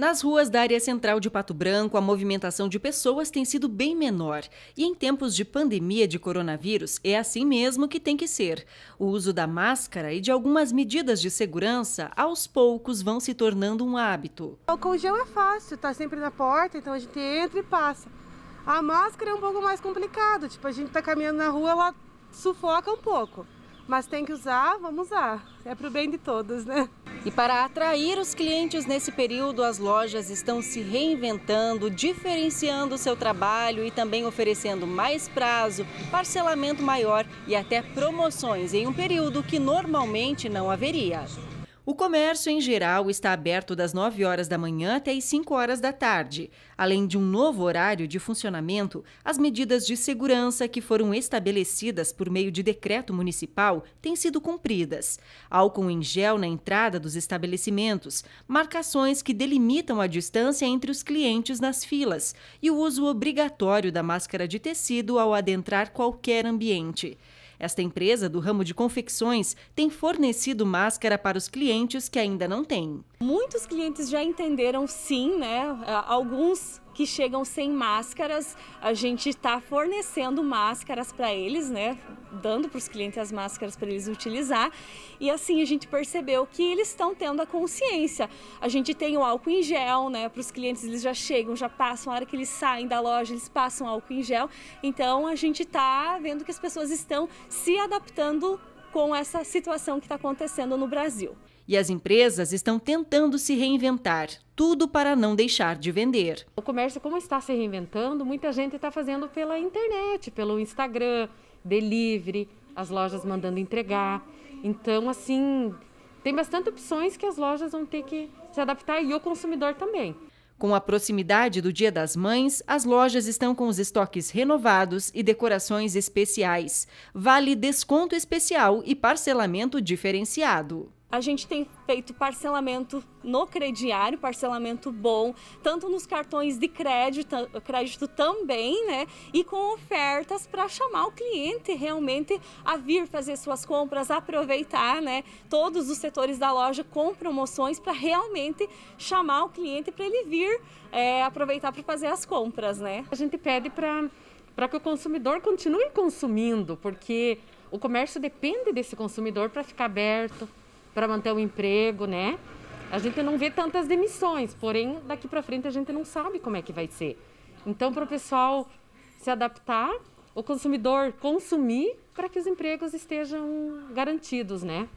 Nas ruas da área central de Pato Branco, a movimentação de pessoas tem sido bem menor. E em tempos de pandemia de coronavírus, é assim mesmo que tem que ser. O uso da máscara e de algumas medidas de segurança, aos poucos, vão se tornando um hábito. O colgel é fácil, está sempre na porta, então a gente entra e passa. A máscara é um pouco mais complicado, tipo, a gente está caminhando na rua, ela sufoca um pouco. Mas tem que usar, vamos usar. É pro bem de todos, né? E para atrair os clientes nesse período, as lojas estão se reinventando, diferenciando o seu trabalho e também oferecendo mais prazo, parcelamento maior e até promoções em um período que normalmente não haveria. O comércio em geral está aberto das 9 horas da manhã até as 5 horas da tarde. Além de um novo horário de funcionamento, as medidas de segurança que foram estabelecidas por meio de decreto municipal têm sido cumpridas. Álcool em gel na entrada dos estabelecimentos, marcações que delimitam a distância entre os clientes nas filas e o uso obrigatório da máscara de tecido ao adentrar qualquer ambiente. Esta empresa do ramo de confecções tem fornecido máscara para os clientes que ainda não têm. Muitos clientes já entenderam sim, né? Alguns que chegam sem máscaras, a gente está fornecendo máscaras para eles, né? Dando para os clientes as máscaras para eles utilizar. E assim a gente percebeu que eles estão tendo a consciência. A gente tem o álcool em gel, né? Para os clientes, eles já chegam, já passam, a hora que eles saem da loja, eles passam álcool em gel. Então a gente está vendo que as pessoas estão se adaptando com essa situação que está acontecendo no Brasil e as empresas estão tentando se reinventar, tudo para não deixar de vender. O comércio, como está se reinventando, muita gente está fazendo pela internet, pelo Instagram, delivery, as lojas mandando entregar. Então, assim, tem bastante opções que as lojas vão ter que se adaptar e o consumidor também. Com a proximidade do Dia das Mães, as lojas estão com os estoques renovados e decorações especiais. Vale desconto especial e parcelamento diferenciado a gente tem feito parcelamento no crediário, parcelamento bom, tanto nos cartões de crédito, crédito também, né? E com ofertas para chamar o cliente realmente a vir fazer suas compras, aproveitar, né? Todos os setores da loja com promoções para realmente chamar o cliente para ele vir é, aproveitar para fazer as compras, né? A gente pede para para que o consumidor continue consumindo, porque o comércio depende desse consumidor para ficar aberto, para manter o emprego, né? A gente não vê tantas demissões, porém daqui para frente a gente não sabe como é que vai ser. Então, para o pessoal se adaptar, o consumidor consumir para que os empregos estejam garantidos, né?